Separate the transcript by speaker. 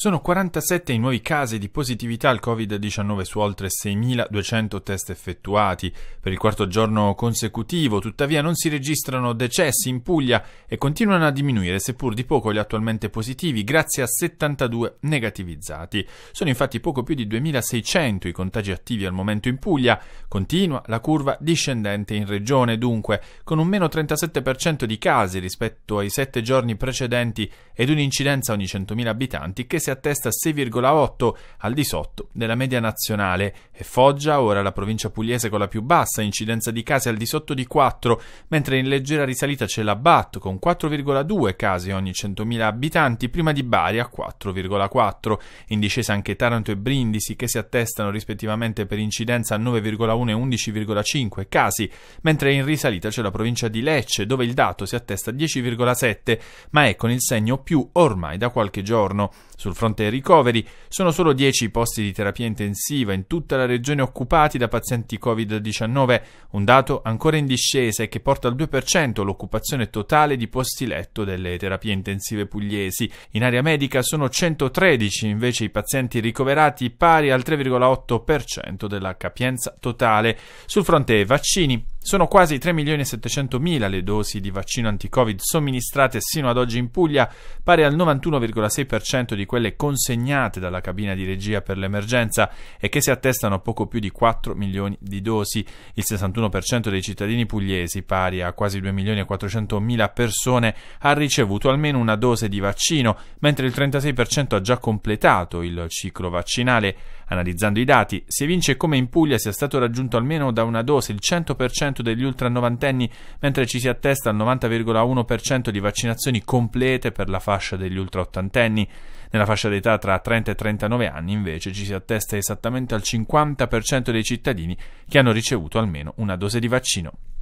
Speaker 1: Sono 47 i nuovi casi di positività al Covid-19 su oltre 6.200 test effettuati. Per il quarto giorno consecutivo, tuttavia, non si registrano decessi in Puglia e continuano a diminuire, seppur di poco, gli attualmente positivi, grazie a 72 negativizzati. Sono infatti poco più di 2.600 i contagi attivi al momento in Puglia. Continua la curva discendente in regione, dunque, con un meno 37% di casi rispetto ai sette giorni precedenti ed un'incidenza ogni 100.000 abitanti che si si attesta a 6,8 al di sotto della media nazionale. E Foggia, ora la provincia pugliese con la più bassa incidenza di casi al di sotto di 4, mentre in leggera risalita c'è la BAT con 4,2 casi ogni 100.000 abitanti, prima di Bari a 4,4. In discesa anche Taranto e Brindisi che si attestano rispettivamente per incidenza a 9,1 e 11,5 casi, mentre in risalita c'è la provincia di Lecce dove il dato si attesta a 10,7, ma è con ecco, il segno più ormai da qualche giorno. Sul fronte ai ricoveri, sono solo 10 i posti di terapia intensiva in tutta la regione occupati da pazienti Covid-19, un dato ancora in discesa e che porta al 2% l'occupazione totale di posti letto delle terapie intensive pugliesi. In area medica sono 113 invece i pazienti ricoverati, pari al 3,8% della capienza totale. Sul fronte vaccini, sono quasi 3.700.000 le dosi di vaccino anti-Covid somministrate sino ad oggi in Puglia, pari al 91,6% di quelle consegnate dalla cabina di regia per l'emergenza e che si attestano a poco più di 4 milioni di dosi. Il 61% dei cittadini pugliesi, pari a quasi 2.400.000 persone, ha ricevuto almeno una dose di vaccino, mentre il 36% ha già completato il ciclo vaccinale. Analizzando i dati, si evince come in Puglia sia stato raggiunto almeno da una dose il 100% 90% degli ultra novantenni, mentre ci si attesta al 90,1% di vaccinazioni complete per la fascia degli ultra ottantenni. Nella fascia d'età tra 30 e 39 anni, invece, ci si attesta esattamente al 50% dei cittadini che hanno ricevuto almeno una dose di vaccino.